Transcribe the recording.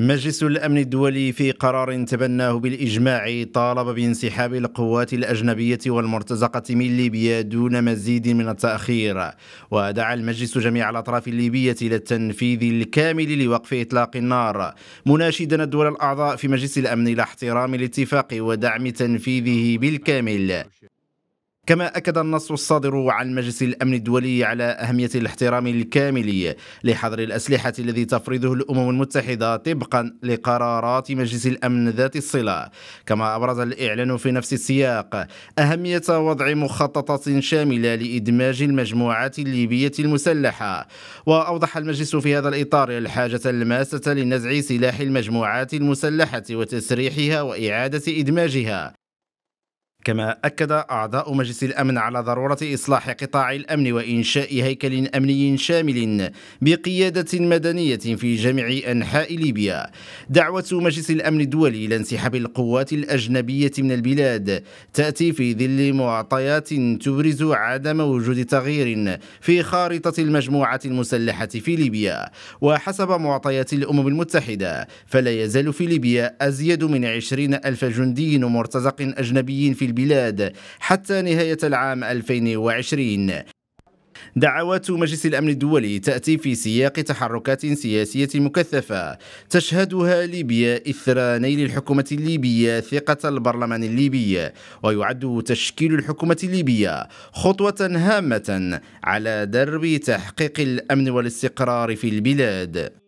مجلس الأمن الدولي في قرار تبناه بالإجماع طالب بانسحاب القوات الأجنبية والمرتزقة من ليبيا دون مزيد من التأخير ودعا المجلس جميع الأطراف الليبية إلى التنفيذ الكامل لوقف إطلاق النار مناشدا الدول الأعضاء في مجلس الأمن إلى احترام الاتفاق ودعم تنفيذه بالكامل كما أكد النص الصادر عن مجلس الأمن الدولي على أهمية الاحترام الكامل لحظر الأسلحة الذي تفرضه الأمم المتحدة طبقا لقرارات مجلس الأمن ذات الصلة كما أبرز الإعلان في نفس السياق أهمية وضع مخططات شاملة لإدماج المجموعات الليبية المسلحة وأوضح المجلس في هذا الإطار الحاجة الماسة لنزع سلاح المجموعات المسلحة وتسريحها وإعادة إدماجها كما أكد أعضاء مجلس الأمن على ضرورة إصلاح قطاع الأمن وإنشاء هيكل أمني شامل بقيادة مدنية في جميع أنحاء ليبيا دعوة مجلس الأمن الدولي إلى انسحاب القوات الأجنبية من البلاد تأتي في ظل معطيات تبرز عدم وجود تغيير في خارطة المجموعة المسلحة في ليبيا وحسب معطيات الأمم المتحدة فلا يزال في ليبيا أزيد من 20 ألف جندي ومرتزق أجنبي في البلاد البلاد حتى نهاية العام 2020 دعوات مجلس الأمن الدولي تأتي في سياق تحركات سياسية مكثفة تشهدها ليبيا إثر نيل الحكومة الليبية ثقة البرلمان الليبي ويعد تشكيل الحكومة الليبية خطوة هامة على درب تحقيق الأمن والاستقرار في البلاد